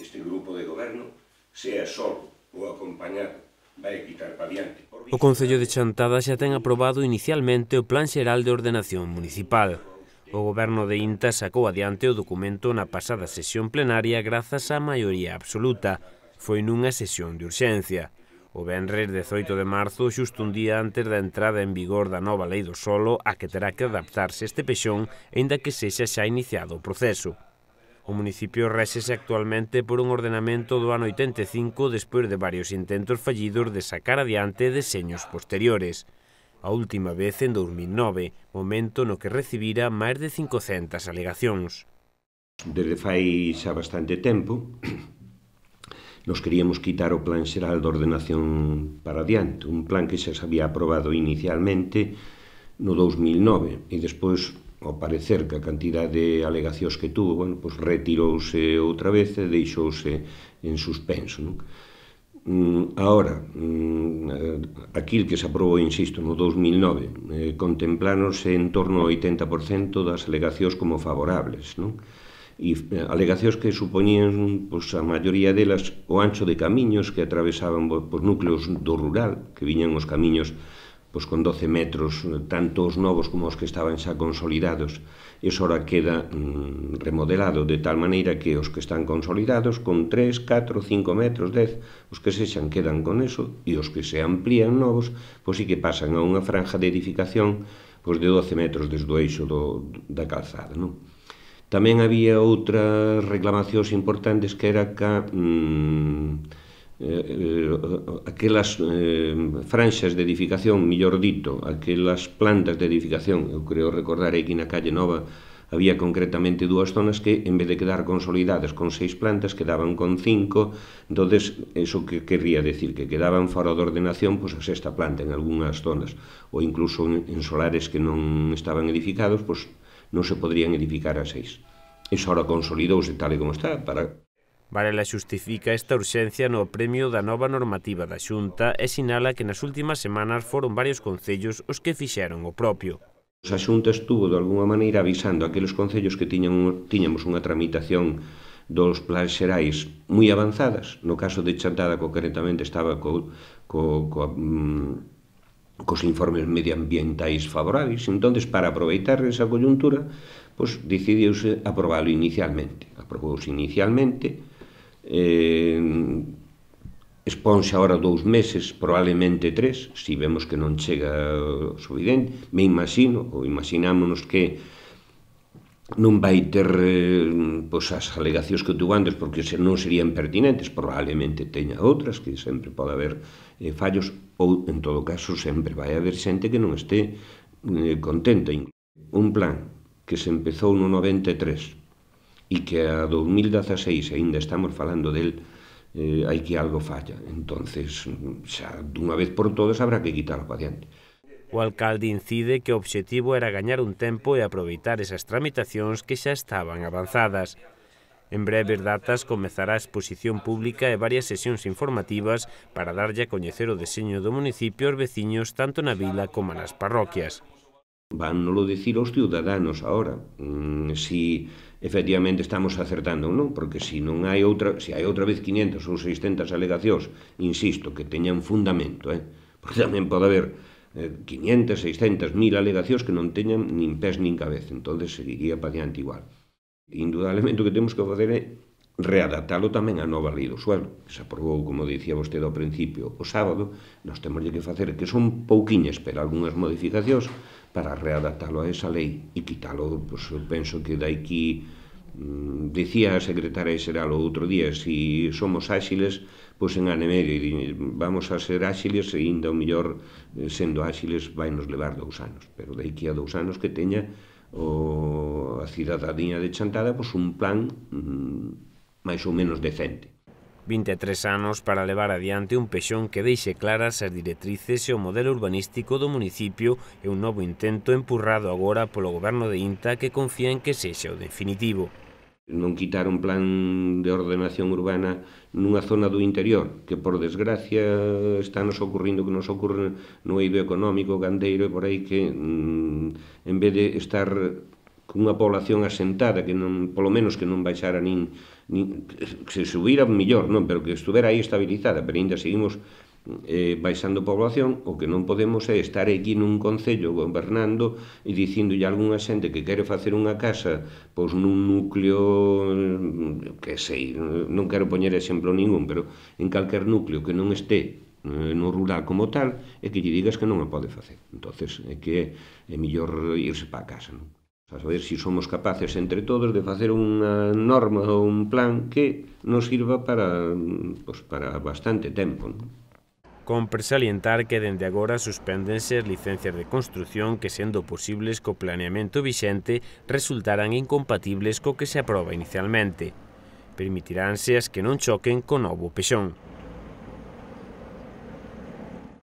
este grupo de goberno sea só ou acompañado vai quitar pa diante. O Concello de Chantada xa ten aprobado inicialmente o Plan Xeral de Ordenación Municipal. O goberno de INTA sacou adiante o documento na pasada sesión plenaria grazas á maioría absoluta. Foi nunha sesión de urxencia. O Benres 18 de marzo, xusto un día antes da entrada en vigor da nova lei do solo, a que terá que adaptarse este pexón, aínda que sexa xa iniciado o proceso. O municipio resese actualmente por un ordenamento do ano 85 despois de varios intentos fallidos de sacar adiante deseños posteriores. A última vez en 2009, momento no que recibira máis de 500 alegacións. Desde fai xa bastante tempo, nos queríamos quitar o plan xeral de ordenación para adiante, un plan que xa se había aprobado inicialmente no 2009 e despois ao parecer que a cantidad de alegacións que tuvo, bueno, pois retirouse outra vez e deixouse en suspenso, non? Mm, ahora, mm, aquil que se aprobou, insisto, no 2009, eh, contemplanose en torno ao 80% das alegacións como favorables, non? e eh, alegacións que supoñían pois, a maioría delas o ancho de camiños que atravesaban pois, núcleos do rural, que viñan os camiños pois con 12 metros, eh, tanto os novos como os que estaban xa consolidados. Eso ora queda mm, remodelado de tal maneira que os que están consolidados con 3, 4, 5 metros, 10, os que sexan quedan con eso e os que se amplían novos, pois sí que pasan a unha franja de edificación pois de 12 metros desde o eixo do, da calzada, non? Tamén había outras reclamacións importantes que era ca... Mm, Eh, eh, aquelas eh, franxas de edificación, millor dito, aquelas plantas de edificación, eu creo recordar aquí na calle Nova había concretamente dúas zonas que en vez de quedar consolidadas con seis plantas quedaban con cinco entonces eso que querría decir que quedaban fora de ordenación pois pues, a sexta planta en algunhas zonas ou incluso en, en solares que non estaban edificados pois pues, non se podrían edificar a seis eso ahora consolidouse tal e como está para Varela xustifica esta urxencia no premio da nova normativa da Xunta e sinala que nas últimas semanas foron varios concellos os que fixeron o propio. A Xunta estuvo, de alguna maneira, avisando aqueles concellos que tiñan, tiñamos unha tramitación dos plans xerais moi avanzadas. No caso de Chantada, concretamente, estaba co, co, co, mm, cos informes medioambientais favorables. entonces para aproveitar esa coyuntura, pois decidiuse aprobalo inicialmente. Aprobouse inicialmente, eh, exponse agora dous meses, probablemente tres, se vemos que non chega o suvidente, me imagino, ou imaginámonos que non vai ter eh, pois as alegacións que tuvo antes porque se non serían pertinentes, probablemente teña outras que sempre pode haber eh, fallos ou en todo caso sempre vai haber xente que non este eh, contenta. Un plan que se empezou no 93 e que a 2016 aínda estamos falando del, eh, hai que algo falla. entonces xa dunha vez por todas habrá que quitar o paciente O alcalde incide que o obxectivo era gañar un tempo e aproveitar esas tramitacións que xa estaban avanzadas. En breves datas comezará a exposición pública e varias sesións informativas para darlle a coñecer o deseño do municipio aos veciños tanto na vila como nas parroquias van Vannolo dicir aos ciudadanos agora, mm, si efectivamente estamos acertando ou non, porque se si non hai outra, se si hai outra vez 500 ou 600 alegacións, insisto, que teñan fundamento, eh? porque tamén pode haber 500, 600, 1000 alegacións que non teñan nin pés nin cabeza, entonces seguiría diante igual. Indudablemente o que temos que facer é readaptalo tamén a nova lei do suelo, que se aprobou, como dicía vostede ao principio, o sábado, nós temos que facer que son pouquiñas, pero algunhas modificacións, para readaptalo a esa lei e quitalo, pois, eu penso que daiqui mm, dicía a secretaria Xeral o outro día, se si somos áxiles, pois en medio, vamos a ser áxiles e ainda o mellor eh, sendo áxiles vai nos levar dous anos, pero daiqui a dous anos que teña o, a cidadadinha de Chantada pois un plan mm, máis ou menos decente. 23 anos para levar adiante un pexón que deixe claras as directrices e o modelo urbanístico do municipio e un novo intento empurrado agora polo goberno de INTA que confía en que sexa o definitivo. Non quitar un plan de ordenación urbana nunha zona do interior, que por desgracia está nos ocurrindo que nos ocorre no eido económico, gandeiro e por aí que mm, en vez de estar cunha población asentada que non, polo menos que non baixara nin, nin que se subira mellor, non, pero que estuvera aí estabilizada, pero ainda seguimos eh, baixando población, o que non podemos é estar aquí nun concello gobernando e dicindolle a algunha xente que quere facer unha casa pois nun núcleo eh, que sei, non quero poñer exemplo ningún, pero en calquer núcleo que non este eh, no rural como tal, e que lle digas que non a pode facer. entonces é que é mellor irse para casa. Non? A saber se si somos capaces entre todos de facer unha norma ou un plan que nos sirva para, pues, para bastante tempo. ¿no? Compre salientar que dende agora suspendense as licencias de construción que, sendo posibles co planeamento vixente, resultarán incompatibles co que se aproba inicialmente. Permitiránse as que non choquen co novo pexón.